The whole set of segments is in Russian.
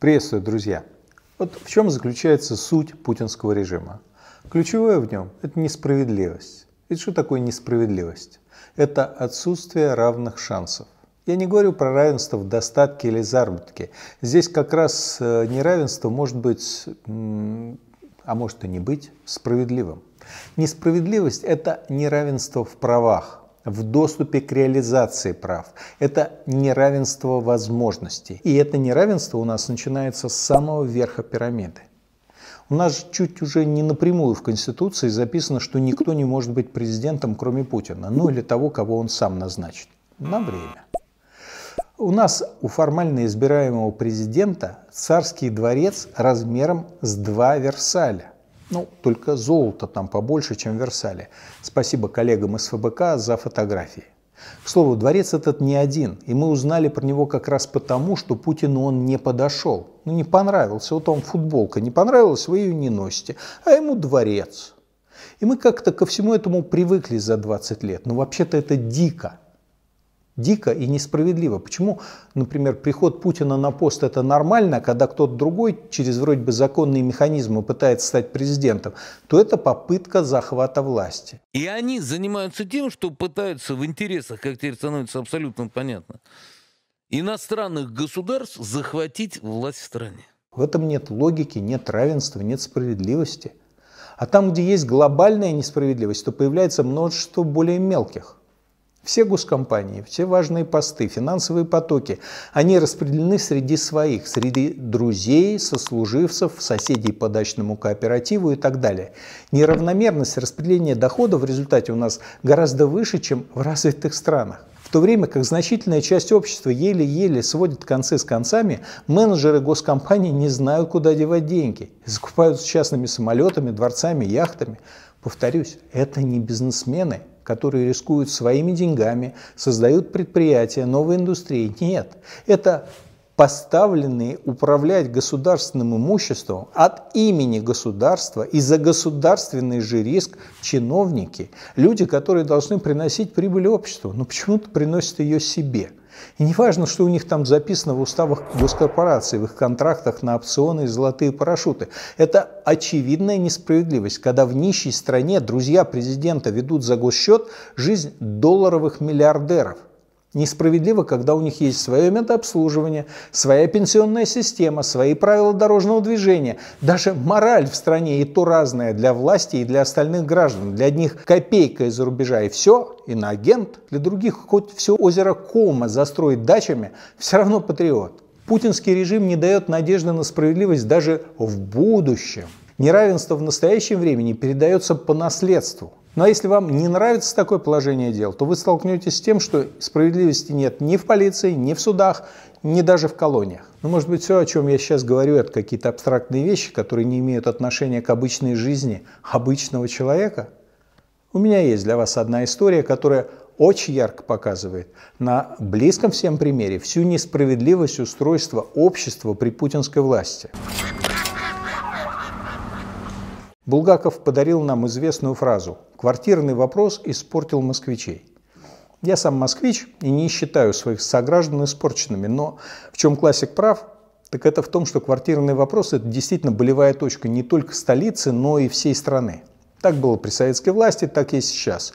Приветствую, друзья! Вот в чем заключается суть путинского режима? Ключевое в нем – это несправедливость. Ведь что такое несправедливость? Это отсутствие равных шансов. Я не говорю про равенство в достатке или заработке. Здесь как раз э, неравенство может быть, а может и не быть, справедливым. Несправедливость – это неравенство в правах, в доступе к реализации прав. Это неравенство возможностей. И это неравенство у нас начинается с самого верха пирамиды. У нас чуть уже не напрямую в Конституции записано, что никто не может быть президентом, кроме Путина, ну или того, кого он сам назначит. На время. У нас у формально избираемого президента царский дворец размером с два Версаля – ну, только золото там побольше, чем в Версале. Спасибо коллегам из ФБК за фотографии. К слову, дворец этот не один, и мы узнали про него как раз потому, что Путину он не подошел. Ну, не понравился, вот он футболка, не понравилась, вы ее не носите, а ему дворец. И мы как-то ко всему этому привыкли за 20 лет, но ну, вообще-то это дико дико и несправедливо. Почему, например, приход Путина на пост это нормально, а когда кто-то другой через вроде бы законные механизмы пытается стать президентом, то это попытка захвата власти. И они занимаются тем, что пытаются в интересах, как теперь становится абсолютно понятно, иностранных государств захватить власть в стране. В этом нет логики, нет равенства, нет справедливости. А там, где есть глобальная несправедливость, то появляется множество более мелких. Все госкомпании, все важные посты, финансовые потоки, они распределены среди своих, среди друзей, сослуживцев, соседей по дачному кооперативу и так далее. Неравномерность распределения дохода в результате у нас гораздо выше, чем в развитых странах. В то время как значительная часть общества еле-еле сводит концы с концами, менеджеры госкомпаний не знают, куда девать деньги. И закупаются частными самолетами, дворцами, яхтами. Повторюсь, это не бизнесмены, которые рискуют своими деньгами, создают предприятия, новые индустрии. Нет, это поставленные управлять государственным имуществом от имени государства и за государственный же риск чиновники, люди, которые должны приносить прибыль обществу, но почему-то приносят ее себе. И не важно, что у них там записано в уставах госкорпораций, в их контрактах на опционы и золотые парашюты. Это очевидная несправедливость, когда в нищей стране друзья президента ведут за госсчет жизнь долларовых миллиардеров. Несправедливо, когда у них есть свое медобслуживание, своя пенсионная система, свои правила дорожного движения. Даже мораль в стране и то разная для власти и для остальных граждан. Для одних копейка из-за рубежа и все, иноагент. Для других хоть все озеро Кома застроить дачами, все равно патриот. Путинский режим не дает надежды на справедливость даже в будущем. Неравенство в настоящем времени передается по наследству. Ну а если вам не нравится такое положение дел, то вы столкнетесь с тем, что справедливости нет ни в полиции, ни в судах, ни даже в колониях. Ну, может быть, все, о чем я сейчас говорю, это какие-то абстрактные вещи, которые не имеют отношения к обычной жизни обычного человека? У меня есть для вас одна история, которая очень ярко показывает на близком всем примере всю несправедливость устройства общества при путинской власти. Булгаков подарил нам известную фразу «Квартирный вопрос испортил москвичей». Я сам москвич и не считаю своих сограждан испорченными, но в чем классик прав, так это в том, что квартирный вопрос – это действительно болевая точка не только столицы, но и всей страны. Так было при советской власти, так и сейчас.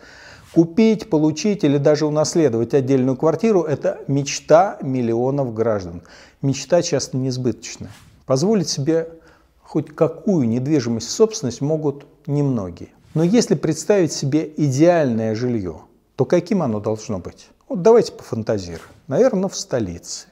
Купить, получить или даже унаследовать отдельную квартиру – это мечта миллионов граждан. Мечта часто несбыточная. Позволить себе хоть какую недвижимость в собственность могут немногие. Но если представить себе идеальное жилье, то каким оно должно быть? Вот давайте пофантазируем. Наверное, в столице.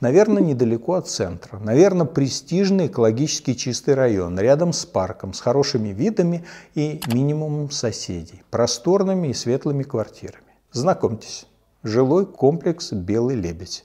Наверное, недалеко от центра. Наверное, престижный экологически чистый район, рядом с парком, с хорошими видами и минимумом соседей, просторными и светлыми квартирами. Знакомьтесь, жилой комплекс «Белый лебедь»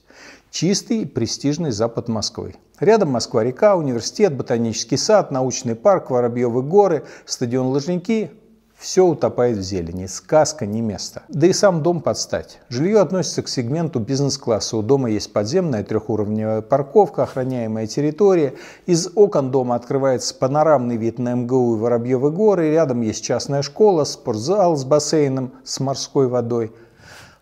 чистый и престижный запад Москвы. Рядом Москва-река, университет, ботанический сад, научный парк, Воробьевы горы, стадион лыжники Все утопает в зелени, сказка не место. Да и сам дом под стать Жилье относится к сегменту бизнес-класса. У дома есть подземная трехуровневая парковка, охраняемая территория. Из окон дома открывается панорамный вид на МГУ и Воробьевы горы. Рядом есть частная школа, спортзал с бассейном, с морской водой –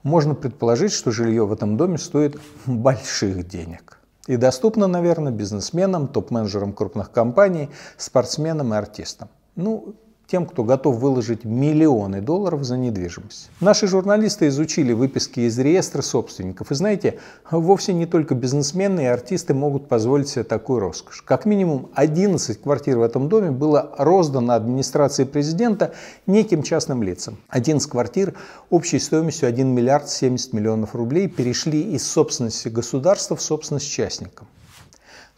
можно предположить, что жилье в этом доме стоит больших денег. И доступно, наверное, бизнесменам, топ-менеджерам крупных компаний, спортсменам и артистам. Ну, тем, кто готов выложить миллионы долларов за недвижимость. Наши журналисты изучили выписки из реестра собственников, и знаете, вовсе не только бизнесмены и артисты могут позволить себе такую роскошь. Как минимум 11 квартир в этом доме было роздано администрации президента неким частным лицам. 11 квартир общей стоимостью 1 миллиард 70 миллионов рублей перешли из собственности государства в собственность частникам.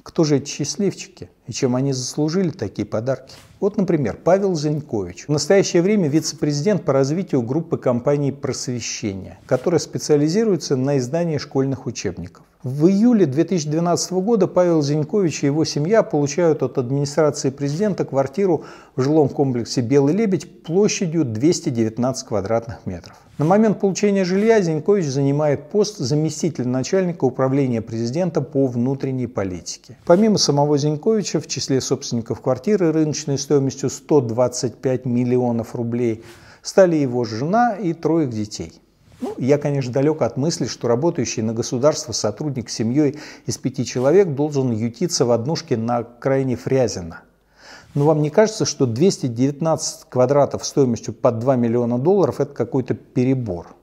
Кто же эти счастливчики и чем они заслужили такие подарки? Вот, например, Павел Зинькович. В настоящее время вице-президент по развитию группы компаний «Просвещение», которая специализируется на издании школьных учебников. В июле 2012 года Павел Зинькович и его семья получают от администрации президента квартиру в жилом комплексе «Белый лебедь» площадью 219 квадратных метров. На момент получения жилья Зинькович занимает пост заместителя начальника управления президента по внутренней политике. Помимо самого Зиньковича, в числе собственников квартиры рыночная стоимость стоимостью 125 миллионов рублей, стали его жена и троих детей. Ну, я, конечно, далек от мысли, что работающий на государство сотрудник с семьей из пяти человек должен ютиться в однушке на окраине Фрязина. Но вам не кажется, что 219 квадратов стоимостью под 2 миллиона долларов – это какой-то перебор?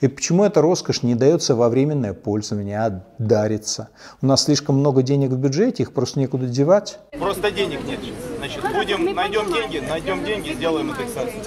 И почему эта роскошь не дается во временное пользование, а дарится? У нас слишком много денег в бюджете, их просто некуда девать. Просто денег нет. Значит, будем, найдем деньги, найдем деньги, сделаем индексацию.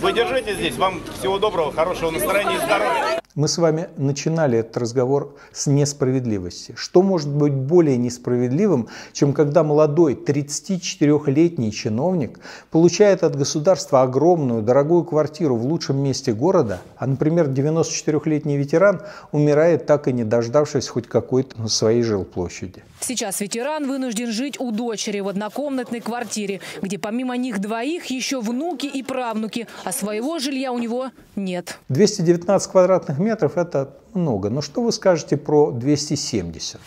Вы держите здесь, вам всего доброго, хорошего настроения и здоровья. Мы с вами начинали этот разговор с несправедливости. Что может быть более несправедливым, чем когда молодой 34-летний чиновник получает от государства огромную дорогую квартиру в лучшем месте города, а, например, 94-летний ветеран умирает, так и не дождавшись хоть какой-то своей жилплощади. Сейчас ветеран вынужден жить у дочери в однокомнатной квартире, где помимо них двоих еще внуки и правнуки, а своего жилья у него нет. 219 квадратных метров метров это много. Но что вы скажете про 270?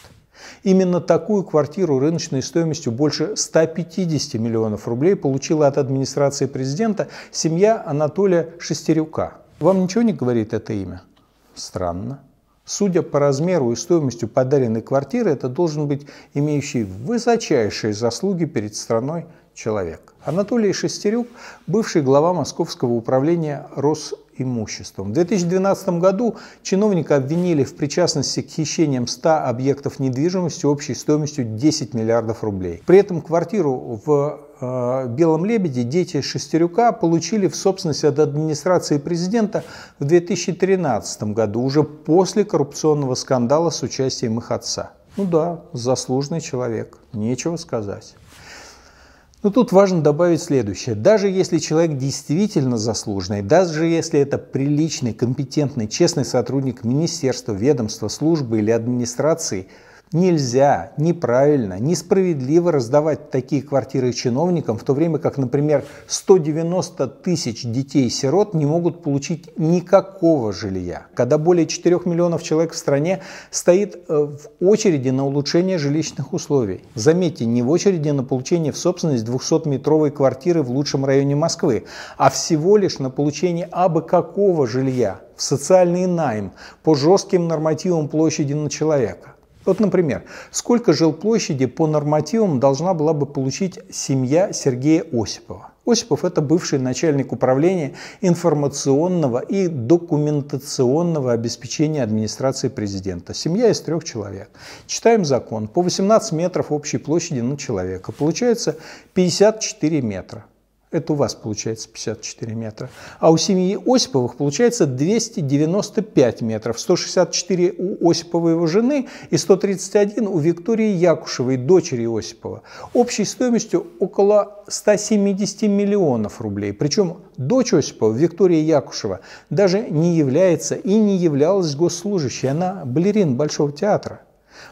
Именно такую квартиру рыночной стоимостью больше 150 миллионов рублей получила от администрации президента семья Анатолия Шестерюка. Вам ничего не говорит это имя? Странно. Судя по размеру и стоимостью подаренной квартиры, это должен быть имеющий высочайшие заслуги перед страной человек. Анатолий Шестерюк, бывший глава Московского управления Рос имуществом. В 2012 году чиновника обвинили в причастности к хищениям 100 объектов недвижимости общей стоимостью 10 миллиардов рублей. При этом квартиру в э, «Белом лебеде» дети Шестерюка получили в собственность от администрации президента в 2013 году, уже после коррупционного скандала с участием их отца. Ну да, заслуженный человек, нечего сказать. Но тут важно добавить следующее. Даже если человек действительно заслуженный, даже если это приличный, компетентный, честный сотрудник министерства, ведомства, службы или администрации – Нельзя, неправильно, несправедливо раздавать такие квартиры чиновникам, в то время как, например, 190 тысяч детей-сирот не могут получить никакого жилья. Когда более 4 миллионов человек в стране стоит э, в очереди на улучшение жилищных условий. Заметьте, не в очереди на получение в собственность 200-метровой квартиры в лучшем районе Москвы, а всего лишь на получение абы какого жилья в социальный найм по жестким нормативам площади на человека. Вот, например, сколько жилплощади по нормативам должна была бы получить семья Сергея Осипова? Осипов – это бывший начальник управления информационного и документационного обеспечения администрации президента. Семья из трех человек. Читаем закон. По 18 метров общей площади на человека. Получается 54 метра. Это у вас получается 54 метра. А у семьи Осиповых получается 295 метров. 164 у Осиповой его жены и 131 у Виктории Якушевой, дочери Осипова. Общей стоимостью около 170 миллионов рублей. Причем дочь Осипова, Виктория Якушева, даже не является и не являлась госслужащей. Она балерин Большого театра.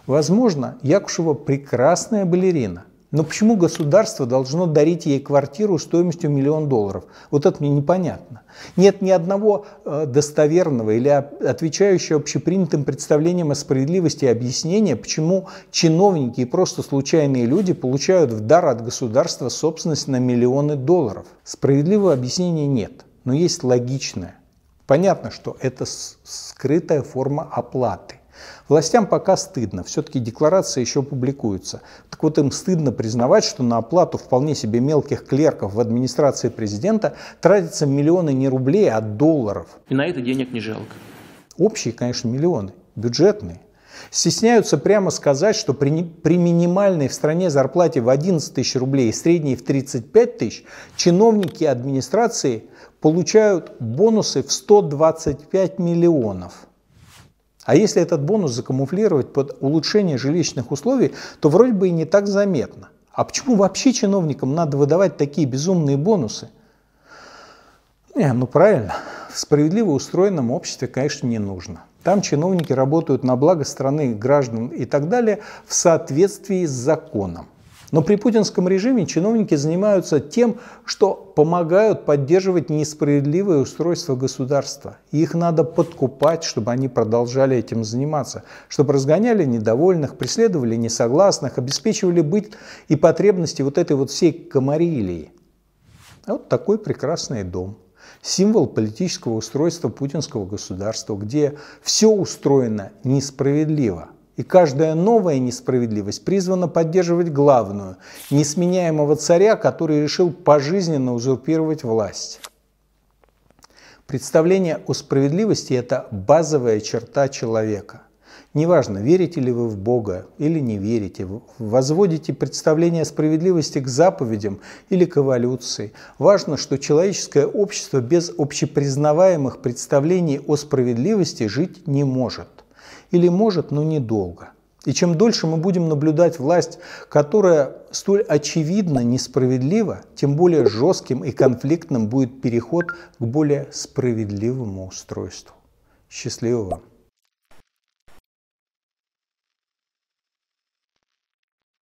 Возможно, Якушева прекрасная балерина. Но почему государство должно дарить ей квартиру стоимостью миллион долларов? Вот это мне непонятно. Нет ни одного э, достоверного или отвечающего общепринятым представлениям о справедливости объяснения, почему чиновники и просто случайные люди получают в дар от государства собственность на миллионы долларов. Справедливого объяснения нет, но есть логичное. Понятно, что это скрытая форма оплаты. Властям пока стыдно, все-таки декларации еще публикуются. Так вот им стыдно признавать, что на оплату вполне себе мелких клерков в администрации президента тратятся миллионы не рублей, а долларов. И на это денег не жалко. Общие, конечно, миллионы, бюджетные. Стесняются прямо сказать, что при, при минимальной в стране зарплате в 11 тысяч рублей и средней в 35 тысяч чиновники администрации получают бонусы в 125 миллионов – а если этот бонус закамуфлировать под улучшение жилищных условий, то вроде бы и не так заметно. А почему вообще чиновникам надо выдавать такие безумные бонусы? Не, ну правильно, в справедливо устроенном обществе, конечно, не нужно. Там чиновники работают на благо страны, граждан и так далее в соответствии с законом. Но при путинском режиме чиновники занимаются тем, что помогают поддерживать несправедливое устройство государства. их надо подкупать, чтобы они продолжали этим заниматься, чтобы разгоняли недовольных, преследовали несогласных, обеспечивали быт и потребности вот этой вот всей комарилии. А вот такой прекрасный дом символ политического устройства путинского государства, где все устроено несправедливо – и каждая новая несправедливость призвана поддерживать главную, несменяемого царя, который решил пожизненно узурпировать власть. Представление о справедливости – это базовая черта человека. Неважно, верите ли вы в Бога или не верите, возводите представление о справедливости к заповедям или к эволюции. Важно, что человеческое общество без общепризнаваемых представлений о справедливости жить не может. Или может, но недолго. И чем дольше мы будем наблюдать власть, которая столь очевидно несправедлива, тем более жестким и конфликтным будет переход к более справедливому устройству. Счастливо вам!